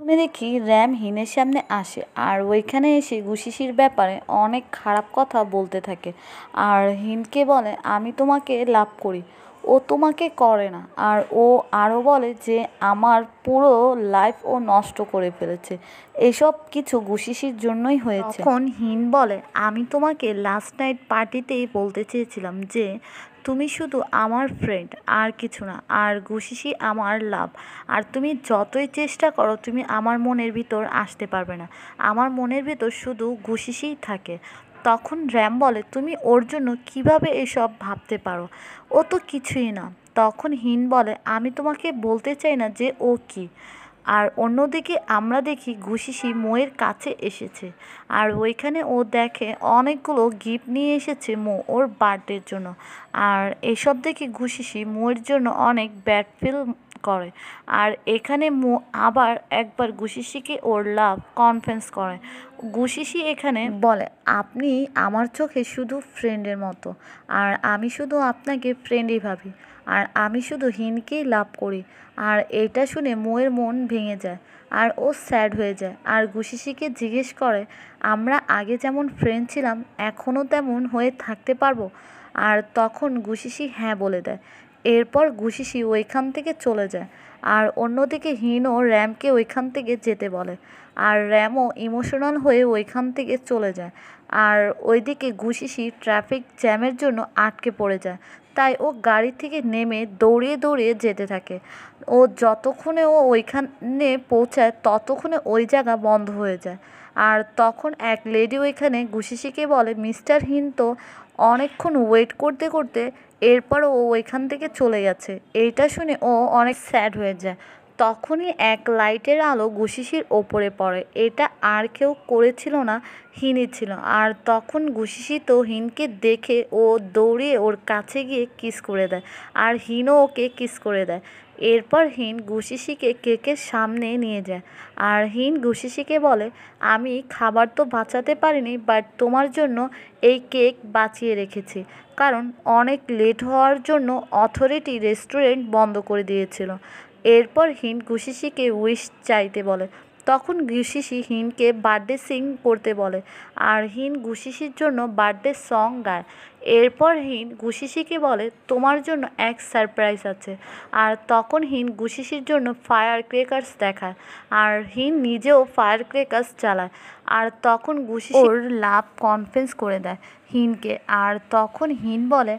প্রথমে দেখি র্যাম হিনের সামনে আসে আর ওইখানে এসে গুশিসির ব্যাপারে অনেক খারাপ কথা বলতে থাকে আর হিনকে বলে আমি তোমাকে লাভ করি ও তোমাকে করে না আর ও আরও বলে যে আমার পুরো লাইফ ও নষ্ট করে ফেলেছে এসব কিছু গুশিসির জন্যই হয়েছে তখন হিন বলে আমি তোমাকে লাস্ট নাইট পার্টিতেই বলতে চেয়েছিলাম যে তুমি শুধু আমার ফ্রেন্ড আর কিছু না আর গুশিসি আমার লাভ আর তুমি যতই চেষ্টা করো তুমি আমার মনের ভিতর আসতে পারবে না আমার মনের ভিতর শুধু গুশিসিই থাকে তখন র্যাম বলে তুমি ওর জন্য কিভাবে এসব ভাবতে পারো ও তো কিছুই না তখন হিন বলে আমি তোমাকে বলতে চাই না যে ও কি আর অন্যদিকে আমরা দেখি ঘুষিসি মোয়ের কাছে এসেছে আর ওইখানে ও দেখে অনেকগুলো গিফট নিয়ে এসেছে মো ওর বার্থডের জন্য আর এসব দেখে ঘুষিসি মোয়ের জন্য অনেক ব্যাড ফিল করে আর এখানে মু আবার একবার গুশিসিকে ওর লাভ কনফেন্স করে গুশিসি এখানে বলে আপনি আমার চোখে শুধু ফ্রেন্ডের মতো আর আমি শুধু আপনাকে ফ্রেন্ডই ভাবি আর আমি শুধু হিনকেই লাভ করি আর এটা শুনে মোয়ের মন ভেঙে যায় আর ও স্যাড হয়ে যায় আর গুশিসিকে জিজ্ঞেস করে আমরা আগে যেমন ফ্রেন্ড ছিলাম এখনও তেমন হয়ে থাকতে পারবো আর তখন গুশিসি হ্যাঁ বলে দেয় এরপর ঘুষিসি ওইখান থেকে চলে যায় আর অন্যদিকে হিনো র্যামকে ওইখান থেকে যেতে বলে আর র্যামও ইমোশনাল হয়ে ওইখান থেকে চলে যায় আর ওইদিকে ঘুষিসি ট্রাফিক জ্যামের জন্য আটকে পড়ে যায় তাই ও গাড়ি থেকে নেমে দৌড়িয়ে দৌড়িয়ে যেতে থাকে ও যতক্ষণে ও ওইখানে পৌঁছায় ততক্ষণে ওই জায়গা বন্ধ হয়ে যায় আর তখন এক লেডি ওইখানে ঘুষিসিকে বলে মিস্টার হিন তো অনেকক্ষণ ওয়েট করতে করতে এরপর ও ওইখান থেকে চলে গেছে এইটা শুনে ও অনেক স্যাড হয়ে যায় তখনই এক লাইটের আলো ঘুষিসির ওপরে পড়ে এটা আর কেউ করেছিল না হিনি ছিল আর তখন ঘুষিসি তো হিনকে দেখে ও দৌড়ে ওর কাছে গিয়ে কিস করে দেয় আর হিনও ওকে কিস করে দেয় এরপর হিন গুশিসিকে কেকের সামনে নিয়ে যায় আর হিন গুশিসিকে বলে আমি খাবার তো বাঁচাতে পারিনি বাট তোমার জন্য এই কেক বাঁচিয়ে রেখেছি কারণ অনেক লেট হওয়ার জন্য অথরিটি রেস্টুরেন্ট বন্ধ করে দিয়েছিল এরপর হিন গুশিসিকে উইশ চাইতে বলে তখন গ্রিসিসি হিনকে বার্থডে সিং করতে বলে আর হিন গুসিসির জন্য বার্থডে সং গায় এরপর হিন গুসিসিকে বলে তোমার জন্য এক সারপ্রাইজ আছে আর তখন হিন গুসিসির জন্য ফায়ার ক্রেকার্স দেখায় আর হিন নিজেও ফায়ার ক্রেকার্স চালায় আর তখন গুসি ওর লাভ কনফেন্স করে দেয় হিনকে আর তখন হিন বলে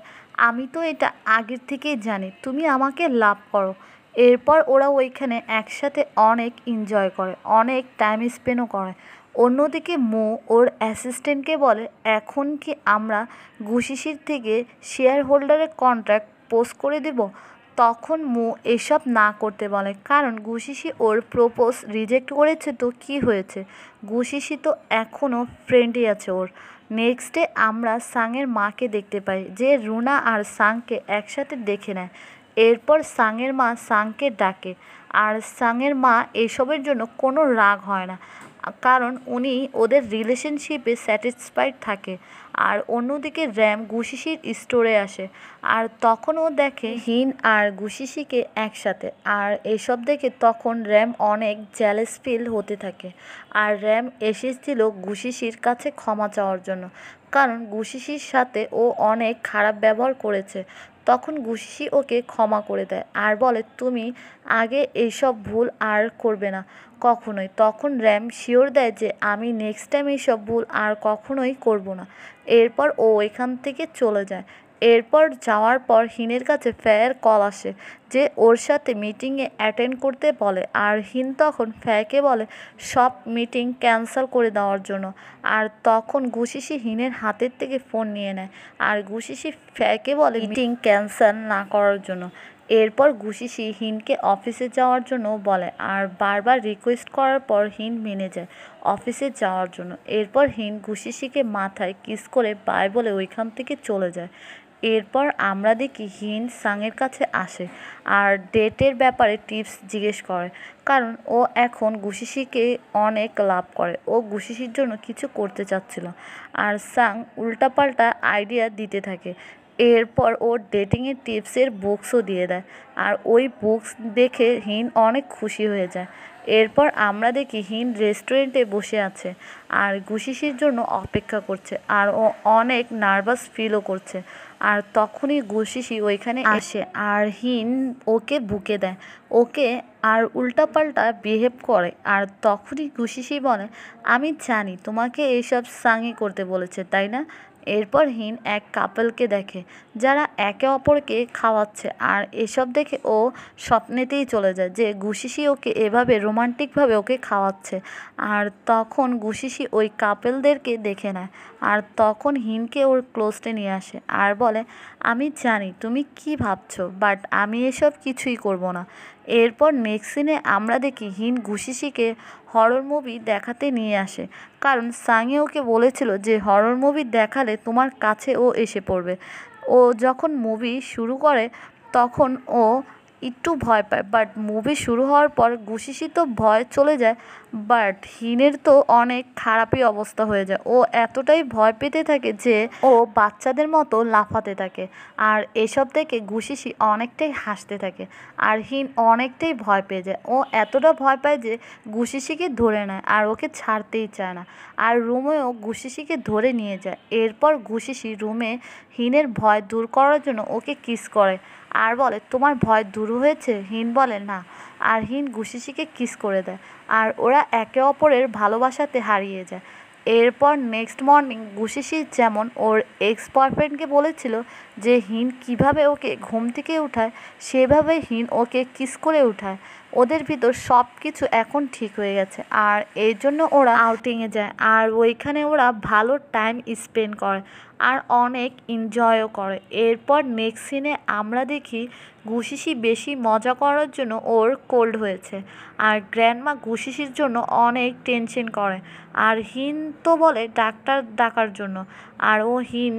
আমি তো এটা আগের থেকেই জানি তুমি আমাকে লাভ করো এরপর ওরা ওইখানে একসাথে অনেক এনজয় করে অনেক টাইম স্পেন্ডও করে অন্যদিকে মো ওর অ্যাসিস্ট্যান্টকে বলে এখন কি আমরা ঘুষিসির থেকে শেয়ার হোল্ডারের কন্ট্রাক্ট পোস্ট করে দেব তখন মো এসব না করতে বলে কারণ গুশিসি ওর প্রপোজ রিজেক্ট করেছে তো কি হয়েছে গুশিসি তো এখনও ফ্রেন্ডই আছে ওর নেক্সট ডে আমরা সাংয়ের মাকে দেখতে পাই যে রুনা আর সাংকে একসাথে দেখে নেয় এরপর সাংয়ের মা সাংকে ডাকে আর সাংয়ের মা এসবের জন্য কোনো রাগ হয় না কারণ উনি ওদের রিলেশনশিপে স্যাটিসফাইড থাকে আর অন্যদিকে র্যাম গুশিসির স্টোরে আসে আর তখন ও দেখে হিন আর গুশিসিকে একসাথে আর এসব দেখে তখন র্যাম অনেক জ্যালেস ফিল হতে থাকে আর র্যাম এসেছিল গুশিসির কাছে ক্ষমা চাওয়ার জন্য কারণ গুশিসির সাথে ও অনেক খারাপ ব্যবহার করেছে তখন গুশি ওকে ক্ষমা করে দেয় আর বলে তুমি আগে এইসব ভুল আর করবে না কখনোই তখন র্যাম শিওর দেয় যে আমি নেক্সট টাইম এইসব ভুল আর কখনোই করব না এরপর ও এখান থেকে চলে যায় এরপর যাওয়ার পর হিনের কাছে ফ্যায়ের কল আসে যে ওর সাথে মিটিংয়ে অ্যাটেন্ড করতে বলে আর হিন তখন ফ্যাকে বলে সব মিটিং ক্যান্সেল করে দেওয়ার জন্য আর তখন গুশিসি হিনের হাতের থেকে ফোন নিয়ে নেয় আর গুশিসি ফ্যাকে বলে মিটিং ক্যান্সেল না করার জন্য এরপর গুশিসি হিনকে অফিসে যাওয়ার জন্য বলে আর বারবার রিকোয়েস্ট করার পর হিন মেনে যায় অফিসে যাওয়ার জন্য এরপর হিন গুশিসিকে মাথায় কিস করে বাই বলে ওইখান থেকে চলে যায় এরপর আমরা দেখি হিন সাংয়ের কাছে আসে আর ডেটের ব্যাপারে টিপস জিজ্ঞেস করে কারণ ও এখন গুশিসিকে অনেক লাভ করে ও গুশিসির জন্য কিছু করতে চাচ্ছিল আর সাং উল্টাপাল্টা আইডিয়া দিতে থাকে এরপর ওর ডেটিংয়ের টিপসের বুকসও দিয়ে দেয় আর ওই বুকস দেখে হিন অনেক খুশি হয়ে যায় এরপর আমরা দেখি হিন রেস্টুরেন্টে বসে আছে আর গুশিসির জন্য অপেক্ষা করছে আর ও অনেক নার্ভাস ফিলও করছে আর তখনই গুশিসি ওইখানে আসে আর হিন ওকে বুকে দেয় ওকে আর উল্টাপাল্টা বিহেভ করে আর তখনই গুশিসি বলে আমি জানি তোমাকে এইসব সাঙ্গে করতে বলেছে তাই না এরপর হিন এক কাপলকে দেখে যারা একে অপরকে খাওয়াচ্ছে আর এসব দেখে ও স্বপ্নেতেই চলে যায় যে গুশিসি ওকে এভাবে রোমান্টিকভাবে ওকে খাওয়াচ্ছে আর তখন গুশিসি ওই কাপেলদেরকে দেখে নেয় আর তখন হিনকে ওর ক্লোজটে নিয়ে আসে আর বলে আমি জানি তুমি কি ভাবছো বাট আমি এসব কিছুই করব না এরপর নেক্সট সিনে আমরা দেখি হিন ঘুষিসিকে হরর মুভি দেখাতে নিয়ে আসে কারণ সাংয়ে ওকে বলেছিল যে হরর মুভি দেখালে তোমার কাছে ও এসে পড়বে ও যখন মুভি শুরু করে তখন ও একটু ভয় পায় বাট মুভি শুরু হওয়ার পর গুশিসি তো ভয় চলে যায় বাট হিনের তো অনেক খারাপই অবস্থা হয়ে যায় ও এতটাই ভয় পেতে থাকে যে ও বাচ্চাদের মতো লাফাতে থাকে আর এসব দেখে গুশিসি অনেকটাই হাসতে থাকে আর হিন অনেকটাই ভয় পেয়ে যায় ও এতটা ভয় পায় যে গুশিসিকে ধরে নেয় আর ওকে ছাড়তেই চায় না আর রুমেও গুশিসিকে ধরে নিয়ে যায় এরপর গুশিসি রুমে হিনের ভয় দূর করার জন্য ওকে কিস করে আর বলে তোমার ভয় দূর হয়েছে হিন বলে না আর হিন গুশিসিকে কিস করে দেয় আর ওরা একে অপরের ভালোবাসাতে হারিয়ে যায় এরপর নেক্সট মর্নিং গুশিসি যেমন ওর এক্স বয়ফ্রেন্ডকে বলেছিল যে হিন কিভাবে ওকে ঘুম থেকে উঠায় সেভাবে হিন ওকে কিস করে উঠায় ওদের ভিতর সব কিছু এখন ঠিক হয়ে গেছে আর এর জন্য ওরা আউটিংয়ে যায় আর ওইখানে ওরা ভালো টাইম স্পেন্ড করে আর অনেক এনজয়ও করে এরপর নেক্সট সিনে আমরা দেখি ঘুষিসি বেশি মজা করার জন্য ওর কোল্ড হয়েছে আর গ্র্যান্ডমা ঘুষিসির জন্য অনেক টেনশন করে আর হিন তো বলে ডাক্তার ডাকার জন্য আর ও হিন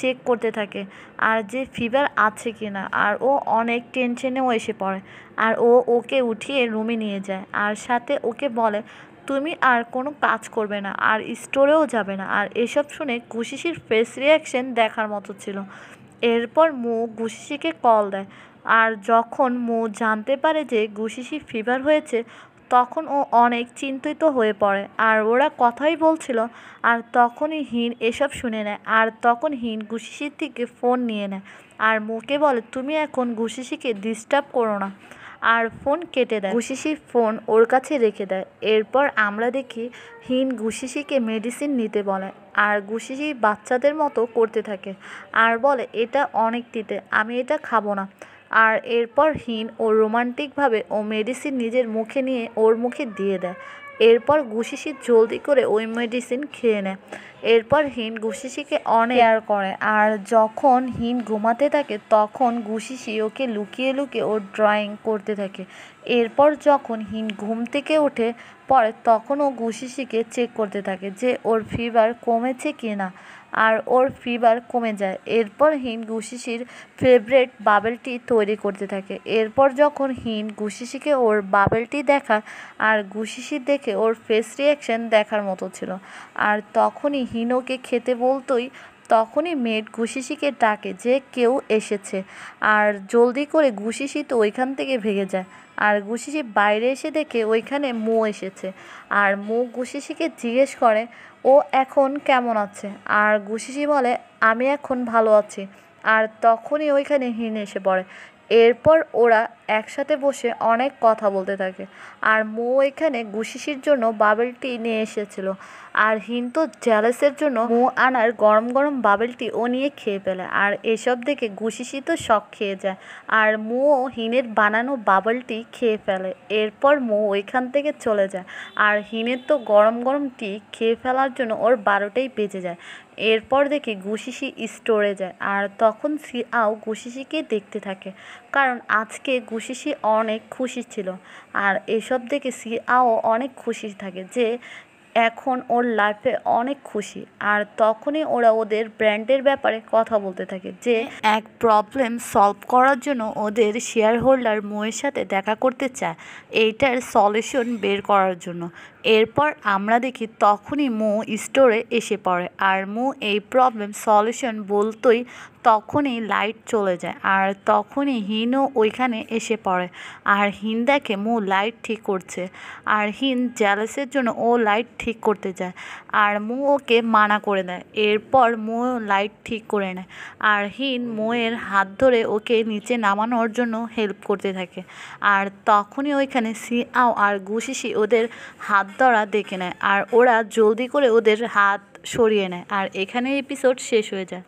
চেক করতে থাকে আর যে ফিভার আছে কি না আর ও অনেক টেনশনেও এসে পড়ে আর ও ওকে উঠিয়ে রুমে নিয়ে যায় আর সাথে ওকে বলে তুমি আর কোনো কাজ করবে না আর স্টোরেও যাবে না আর এসব শুনে ঘুষিসির ফেস রিয়াকশন দেখার মতো ছিল এরপর মু ঘুষিসিকে কল দেয় আর যখন মু জানতে পারে যে ঘুষিসি ফিভার হয়েছে তখন ও অনেক চিন্তিত হয়ে পড়ে আর ওরা কথাই বলছিল আর তখনই হিন এসব শুনে নেয় আর তখন হিন ঘুষিসির থেকে ফোন নিয়ে নেয় আর মুকে বলে তুমি এখন ঘুষিসিকে ডিস্টার্ব করো না আর ফোন কেটে দেয় ঘুষিসি ফোন ওর কাছে রেখে দেয় এরপর আমরা দেখি হিন ঘুষিসিকে মেডিসিন নিতে বলে আর ঘুষিসি বাচ্চাদের মতো করতে থাকে আর বলে এটা অনেক দিতে আমি এটা খাবো না আর এরপর হিন ও রোমান্টিকভাবে ও মেডিসিন নিজের মুখে নিয়ে ওর মুখে দিয়ে দেয় এরপর গুশিসি জলদি করে ওই মেডিসিন খেয়ে নেয় এরপর হিন গুশিসিকে অনেক কেয়ার করে আর যখন হিন ঘুমাতে থাকে তখন গুশিসি ওকে লুকিয়ে লুকিয়ে ও ড্রয়িং করতে থাকে এরপর যখন হিন ঘুম থেকে ওঠে পরে তখন ও গুশিসিকে চেক করতে থাকে যে ওর ফিভার কমেছে কি না আর ওর ফিভার কমে যায় এরপর হিম গুশিসির ফেভারেট বাবেলটি তৈরি করতে থাকে এরপর যখন হিম গুশিসিকে ওর বাবেলটি দেখা আর গুশিসি দেখে ওর ফেস রিয়াকশন দেখার মতো ছিল আর তখনই হিনোকে খেতে বলতোই তখনই মেট ঘুষিসিকে ডাকে যে কেউ এসেছে আর জলদি করে ঘুষিসি তো ওইখান থেকে ভেঙে যায় আর ঘুষিসি বাইরে এসে দেখে ওইখানে মো এসেছে আর মো ঘুষিসিকে জিজ্ঞেস করে ও এখন কেমন আছে আর ঘুষিসি বলে আমি এখন ভালো আছি আর তখনই ওইখানে হিন এসে পড়ে এরপর ওরা একসাথে বসে অনেক কথা বলতে থাকে আর মো এখানে গুশিসির জন্য বাবেলটি নিয়ে এসেছিল আর হিন্ত জ্যালেসের জন্য মো আনার গরম গরম বাবেলটি ও নিয়ে খেয়ে ফেলে আর এসব দেখে গুশিসি তো শখ খেয়ে যায় আর মো হিনের বানানো বাবেলটি খেয়ে ফেলে এরপর মো ওইখান থেকে চলে যায় আর হিনের তো গরম গরম টি খেয়ে ফেলার জন্য ওর বারোটাই বেজে যায় এরপর দেখে গুশিসি স্টোরে যায় আর তখন সিয়াও গুশিসিকে দেখতে থাকে কারণ আজকে গুশিসি অনেক খুশি ছিল আর এসব দেখে সিয়াও অনেক খুশি থাকে যে এখন ওর লাইফে অনেক খুশি আর তখনই ওরা ওদের ব্র্যান্ডের ব্যাপারে কথা বলতে থাকে যে এক প্রবলেম সলভ করার জন্য ওদের শেয়ার হোল্ডার মোয়ের সাথে দেখা করতে চায় এইটার সলিউশন বের করার জন্য এরপর আমরা দেখি তখনই মু স্টোরে এসে পড়ে আর মু এই প্রবলেম সলিউশন বলতোই তখনই লাইট চলে যায় আর তখনই হিনও ওইখানে এসে পড়ে আর হিন দেখে মু লাইট ঠিক করছে আর হিন জ্যালেসের জন্য ও লাইট ঠিক করতে যায় আর মু ওকে মানা করে দেয় এরপর মু লাইট ঠিক করে নেয় আর হিন মোয়ের হাত ধরে ওকে নিচে নামানোর জন্য হেল্প করতে থাকে আর তখনই ওইখানে সিআও আর গুশিসি ওদের হাত তারা দেখে নেয় আর ওরা জলদি করে ওদের হাত সরিয়ে নেয় আর এখানে এপিসোড শেষ হয়ে যায়